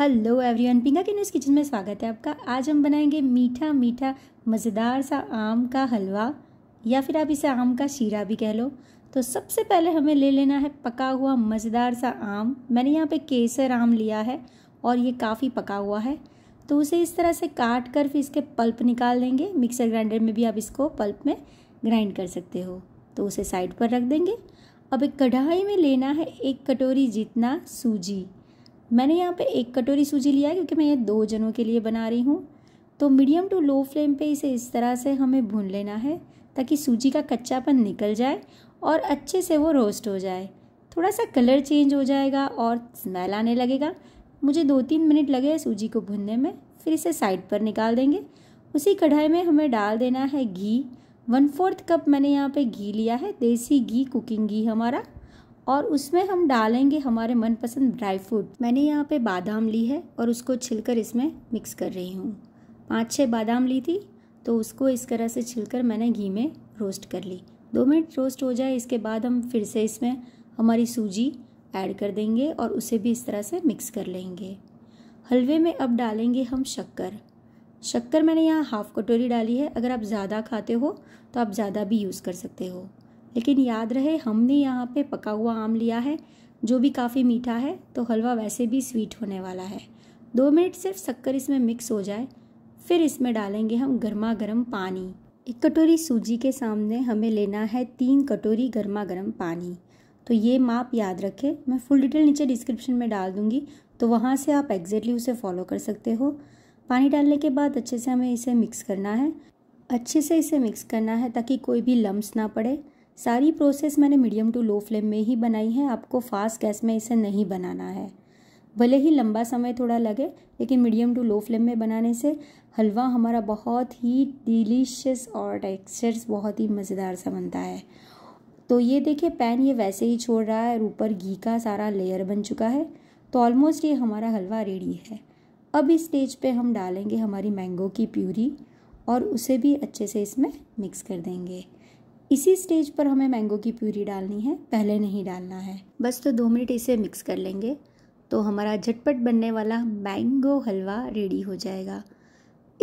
hello everyone पिंगा के news kitchen में स्वागत है आपका आज हम बनाएंगे मीठा मीठा मज़ेदार सा आम का हलवा या फिर आप इसे आम का शीरा भी कह लो तो सबसे पहले हमें ले लेना है पका हुआ मज़ेदार सा आम मैंने यहाँ पे केसर आम लिया है और ये काफ़ी पका हुआ है तो उसे इस तरह से काट कर फिर इसके पल्प निकाल देंगे मिक्सर ग्राइंडर में भी आप इसको पल्प में ग्राइंड कर सकते हो तो उसे साइड पर रख देंगे अब एक कढ़ाई में लेना है एक कटोरी जितना सूजी मैंने यहाँ पे एक कटोरी सूजी लिया है क्योंकि मैं ये दो जनों के लिए बना रही हूँ तो मीडियम टू लो फ्लेम पे इसे इस तरह से हमें भून लेना है ताकि सूजी का कच्चापन निकल जाए और अच्छे से वो रोस्ट हो जाए थोड़ा सा कलर चेंज हो जाएगा और स्मेल आने लगेगा मुझे दो तीन मिनट लगे सूजी को भूनने में फिर इसे साइड पर निकाल देंगे उसी कढ़ाई में हमें डाल देना है घी वन फोर्थ कप मैंने यहाँ पे घी लिया है देसी घी कुकिंग घी हमारा और उसमें हम डालेंगे हमारे मनपसंद ड्राई फ्रूट मैंने यहाँ पे बादाम ली है और उसको छिलकर इसमें मिक्स कर रही हूँ पाँच छः बादाम ली थी तो उसको इस तरह से छिलकर मैंने घी में रोस्ट कर ली दो मिनट रोस्ट हो जाए इसके बाद हम फिर से इसमें हमारी सूजी ऐड कर देंगे और उसे भी इस तरह से मिक्स कर लेंगे हलवे में अब डालेंगे हम शक्कर शक्कर मैंने यहाँ हाफ़ कटोरी डाली है अगर आप ज़्यादा खाते हो तो आप ज़्यादा भी यूज़ कर सकते हो लेकिन याद रहे हमने यहाँ पे पका हुआ आम लिया है जो भी काफ़ी मीठा है तो हलवा वैसे भी स्वीट होने वाला है दो मिनट सिर्फ शक्कर इसमें मिक्स हो जाए फिर इसमें डालेंगे हम गर्मा गर्म पानी एक कटोरी सूजी के सामने हमें लेना है तीन कटोरी गर्मा गर्म पानी तो ये माप याद रखें मैं फुल डिटेल नीचे डिस्क्रिप्शन में डाल दूँगी तो वहाँ से आप एग्जैक्टली उसे फॉलो कर सकते हो पानी डालने के बाद अच्छे से हमें इसे मिक्स करना है अच्छे से इसे मिक्स करना है ताकि कोई भी लम्ब ना पड़े सारी प्रोसेस मैंने मीडियम टू लो फ्लेम में ही बनाई है आपको फास्ट गैस में इसे नहीं बनाना है भले ही लंबा समय थोड़ा लगे लेकिन मीडियम टू लो फ्लेम में बनाने से हलवा हमारा बहुत ही डिलीशियस और टेक्सचर्स बहुत ही मज़ेदार सा बनता है तो ये देखिए पैन ये वैसे ही छोड़ रहा है और ऊपर घी का सारा लेयर बन चुका है तो ऑलमोस्ट ये हमारा हलवा रेडी है अब इस स्टेज पे हम डालेंगे हमारी मैंगो की प्यूरी और उसे भी अच्छे से इसमें मिक्स कर देंगे इसी स्टेज पर हमें मैंगो की प्यूरी डालनी है पहले नहीं डालना है बस तो दो मिनट इसे मिक्स कर लेंगे तो हमारा झटपट बनने वाला मैंगो हलवा रेडी हो जाएगा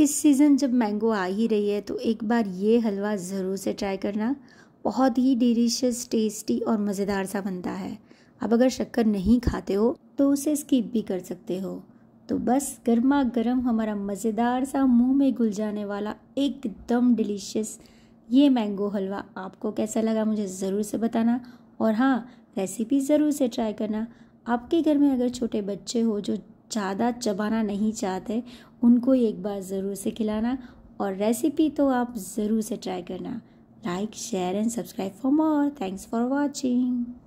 इस सीज़न जब मैंगो आ ही रही है तो एक बार ये हलवा ज़रूर से ट्राई करना बहुत ही डिलीशियस टेस्टी और मज़ेदार सा बनता है आप अगर शक्कर नहीं खाते हो तो उसे स्किप भी कर सकते हो तो बस गर्मा गर्म हमारा मज़ेदार सा मुंह में घुल जाने वाला एकदम डिलीशियस ये मैंगो हलवा आपको कैसा लगा मुझे ज़रूर से बताना और हाँ रेसिपी ज़रूर से ट्राई करना आपके घर में अगर छोटे बच्चे हो जो ज़्यादा चबाना नहीं चाहते उनको एक बार ज़रूर से खिलाना और रेसिपी तो आप ज़रूर से ट्राई करना like share and subscribe for more thanks for watching